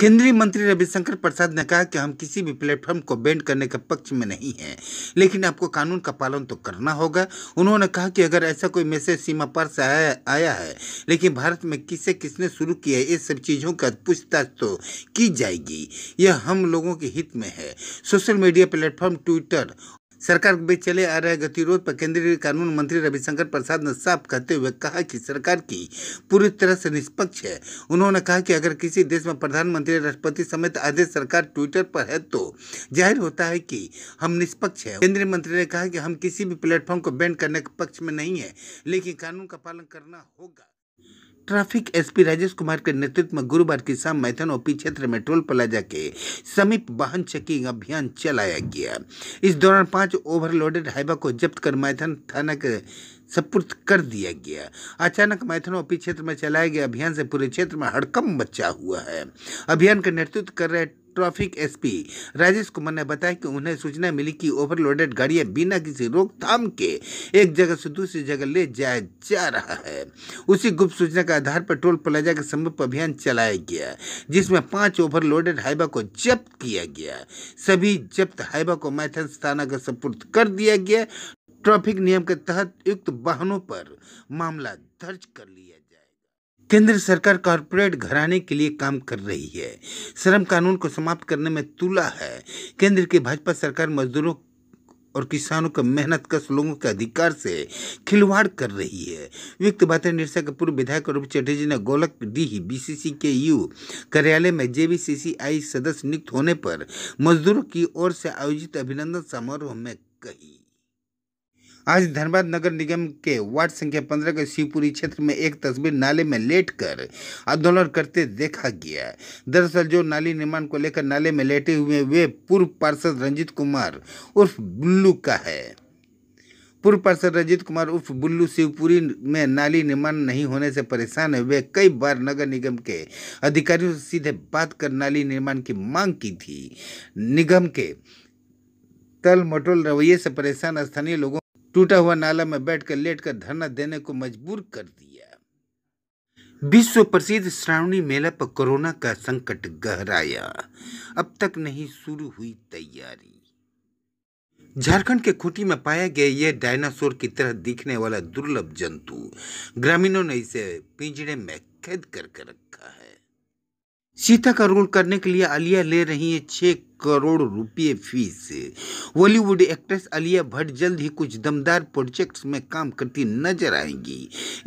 केंद्रीय मंत्री रविशंकर प्रसाद ने कहा कि हम किसी भी प्लेटफॉर्म को बैंड करने के पक्ष में नहीं हैं लेकिन आपको कानून का पालन तो करना होगा उन्होंने कहा कि अगर ऐसा कोई मैसेज सीमा पार से आया, आया है लेकिन भारत में किसे किसने शुरू किया ये सब चीज़ों का पूछताछ तो की जाएगी यह हम लोगों के हित में है सोशल मीडिया प्लेटफॉर्म ट्विटर सरकार के बीच चले आ रहे गतिरोध पर केंद्रीय कानून मंत्री रविशंकर प्रसाद ने साफ कहते हुए कहा कि सरकार की पूरी तरह से निष्पक्ष है उन्होंने कहा कि अगर किसी देश में प्रधानमंत्री राष्ट्रपति समेत आधे सरकार ट्विटर पर है तो जाहिर होता है कि हम निष्पक्ष है केंद्रीय मंत्री ने कहा कि हम किसी भी प्लेटफॉर्म को बैन करने के पक्ष में नहीं है लेकिन कानून का पालन करना होगा ट्रैफिक एसपी राजेश कुमार के नेतृत्व में गुरुवार की शाम मैथन ओपी क्षेत्र में टोल प्लाजा के समीप वाहन चेकिंग अभियान चलाया गया इस दौरान पांच ओवरलोडेड हाईवा को जब्त कर मैथन थाना के सपुर्द कर दिया गया अचानक मैथनोपी क्षेत्र में चलाए गए अभियान से पूरे क्षेत्र में हड़कम बचा हुआ है अभियान का नेतृत्व कर रहे ट्रैफिक एसपी राजेश कुमार ने बताया कि उन्हें सूचना मिली कि ओवरलोडेड गाड़ियां बिना किसी रोकथाम के एक जगह से दूसरी जगह ले जाया जा रहा है उसी गुप्त सूचना के आधार पर टोल प्लाजा के समीप अभियान चलाया गया जिसमें पांच ओवरलोडेड हाइबा को जब्त किया गया सभी जब्त हाइबा को मैथन थाना का सपुर्द कर दिया गया ट्रैफिक नियम के तहत युक्त वाहनों पर मामला दर्ज कर लिया केंद्र सरकार कॉरपोरेट घराने के लिए काम कर रही है श्रम कानून को समाप्त करने में तुला है केंद्र की भाजपा सरकार मजदूरों और किसानों के मेहनत कश लोगों के अधिकार से खिलवाड़ कर रही है युक्त बातें निरसा के पूर्व विधायक अरूप चटर्जी ने गोलक डीह बीसीसी के यू कार्यालय में जेबीसीसीआई सदस्य नियुक्त होने पर मजदूरों की ओर से आयोजित अभिनंदन समारोह में कही आज धनबाद नगर निगम के वार्ड संख्या पंद्रह के शिवपुरी क्षेत्र में एक तस्वीर नाले में लेट कर आंदोलन करते देखा गया दरअसल जो नाली निर्माण को लेकर नाले में लेटे हुए वे पूर्व पार्षद रंजीत कुमार उर्फ बुल्लू का है पूर्व पार्षद रंजीत कुमार उर्फ बुल्लू शिवपुरी में नाली निर्माण नहीं होने से परेशान है वे कई बार नगर निगम के अधिकारियों से सीधे बात कर नाली निर्माण की मांग की थी निगम के तल मटोल रवैये से परेशान स्थानीय लोगों टूटा हुआ नाला में बैठकर लेटकर धरना देने को मजबूर कर दिया विश्व प्रसिद्ध श्रावणी मेला पर कोरोना का संकट गहराया अब तक नहीं शुरू हुई तैयारी झारखंड के खूंटी में पाया गया यह डायनासोर की तरह दिखने वाला दुर्लभ जंतु ग्रामीणों ने इसे पिंजरे में कैद करके रखा है सीता का रोल करने के लिए आलिया ले रही है छः करोड़ रुपये fees Bollywood actress Alia Bhatt जल्द ही कुछ दमदार प्रोजेक्ट्स में काम करती नजर आएंगी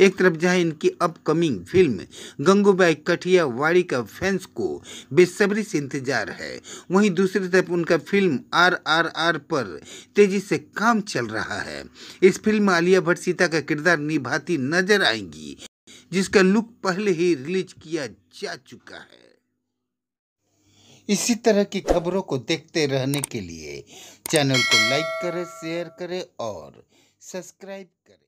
एक तरफ जहां इनकी अपकमिंग फिल्म गंगूबाई वाड़ी का फैंस को बेसब्री से इंतजार है वहीं दूसरी तरफ उनका फिल्म आर आर आर पर तेजी से काम चल रहा है इस फिल्म में आलिया भट्ट सीता का किरदार निभाती नजर आएंगी जिसका लुक पहले ही रिलीज किया जा चुका है इसी तरह की खबरों को देखते रहने के लिए चैनल को लाइक करें शेयर करें और सब्सक्राइब करें